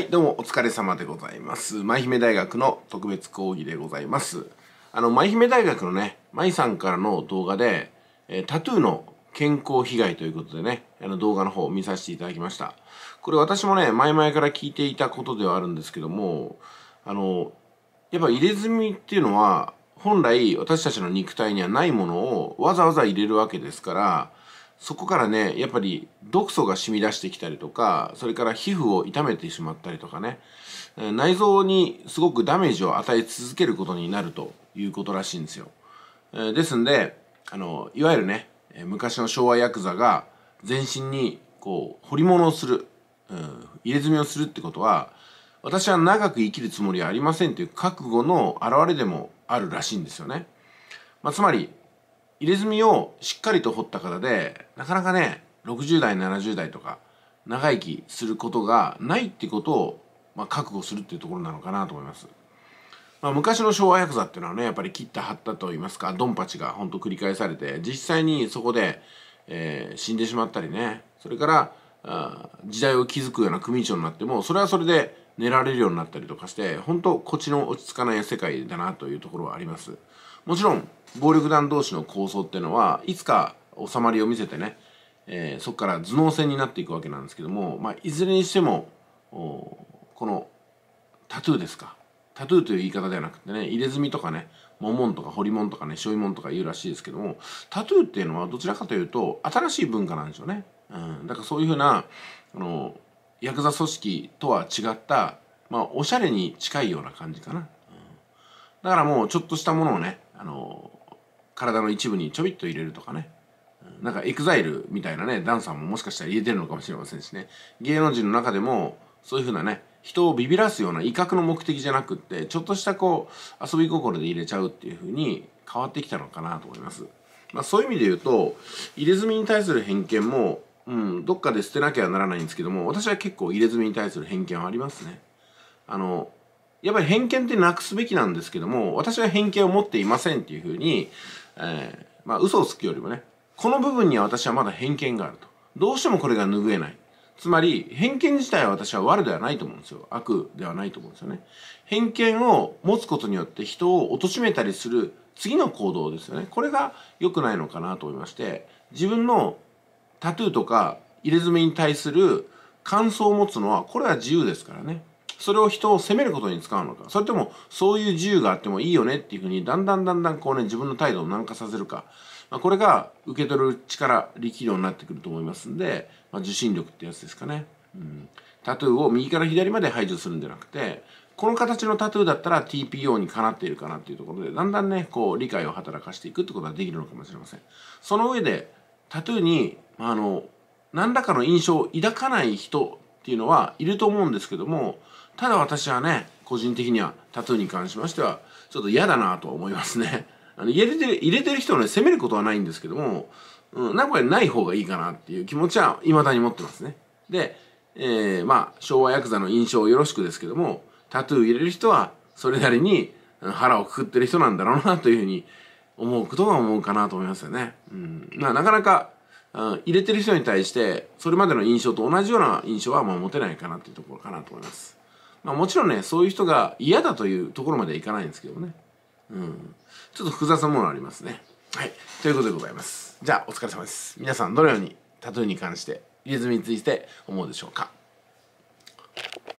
はいどうもお疲れ様でございます舞姫大学の特別講義でございますあの舞姫大学のね舞さんからの動画で、えー、タトゥーの健康被害ということでね、あの動画の方を見させていただきました。これ私もね、前々から聞いていたことではあるんですけども、あの、やっぱ入れ墨っていうのは、本来私たちの肉体にはないものをわざわざ入れるわけですから、そこからねやっぱり毒素が染み出してきたりとかそれから皮膚を痛めてしまったりとかね内臓にすごくダメージを与え続けることになるということらしいんですよですんであのいわゆるね昔の昭和ヤクザが全身にこう彫り物をする、うん、入れ墨をするってことは私は長く生きるつもりはありませんという覚悟の表れでもあるらしいんですよね、まあ、つまり入れ墨をしっかりと掘った方でなかなかね60代70代とか長生きすることがないってことを、まあ、覚悟するっていうところなのかなと思います。まあ、昔の昭和ヤクザっていうのはねやっぱり切った張ったといいますかドンパチが本当繰り返されて実際にそこで、えー、死んでしまったりねそれからあ時代を築くような組長になってもそれはそれで寝られるようになったりとかして本当こっちの落ち着かない世界だなというところはあります。もちろん暴力団同士の抗争っていうのはいつか収まりを見せてね、えー、そこから頭脳戦になっていくわけなんですけども、まあ、いずれにしてもこのタトゥーですかタトゥーという言い方ではなくてね入れ墨とかねモモンとかホリモンとかねしょいもんとか言うらしいですけどもタトゥーっていうのはどちらかというと新しい文化なんでしょうね、うん、だからそういうふうなあのヤクザ組織とは違ったまあおしゃれに近いような感じかな、うん、だからもうちょっとしたものをねあの体の一部にちょびっと入れるとかねなんかエグザイルみたいなねダンサーももしかしたら入れてるのかもしれませんしね芸能人の中でもそういうふうなね人をビビらすような威嚇の目的じゃなくってちょっとしたこう遊び心で入れちゃうっていうふうに変わってきたのかなと思います。まあ、そういう意味で言うと入れ墨に対する偏見も、うん、どっかで捨てなきゃならないんですけども私は結構入れ墨に対する偏見はありますね。あのやっぱり偏見ってなくすべきなんですけども、私は偏見を持っていませんっていうふうに、えー、まあ嘘をつくよりもね、この部分には私はまだ偏見があると。どうしてもこれが拭えない。つまり、偏見自体は私は悪ではないと思うんですよ。悪ではないと思うんですよね。偏見を持つことによって人を貶めたりする次の行動ですよね。これが良くないのかなと思いまして、自分のタトゥーとか入れ墨に対する感想を持つのは、これは自由ですからね。それを人を責めることに使うのかそれともそういう自由があってもいいよねっていうふうにだんだんだんだんこうね自分の態度を軟化させるか、まあ、これが受け取る力力量になってくると思いますんで、まあ、受信力ってやつですかね、うん、タトゥーを右から左まで排除するんじゃなくてこの形のタトゥーだったら TPO にかなっているかなっていうところでだんだんねこう理解を働かしていくってことができるのかもしれませんその上でタトゥーにあの何らかの印象を抱かない人っていうのはいると思うんですけどもただ私はね個人的にはタトゥーに関しましてはちょっと嫌だなとは思いますね あの入れてる入れてる人をね責めることはないんですけども、うん、名古屋ない方がいいかなっていう気持ちは未だに持ってますねで、えー、まあ昭和ヤクザの印象よろしくですけどもタトゥー入れる人はそれなりに腹をくくってる人なんだろうなというふうに思うことが思うかなと思いますよね。うん。まあ、なかなか、うん、入れてる人に対して、それまでの印象と同じような印象はまあ持てないかなっていうところかなと思います。まあ、もちろんねそういう人が嫌だというところまではいかないんですけどね、うん、ちょっと複雑なものありますねはいということでございますじゃあお疲れ様です皆さんどのようにタトゥーに関してリズムについて思うでしょうか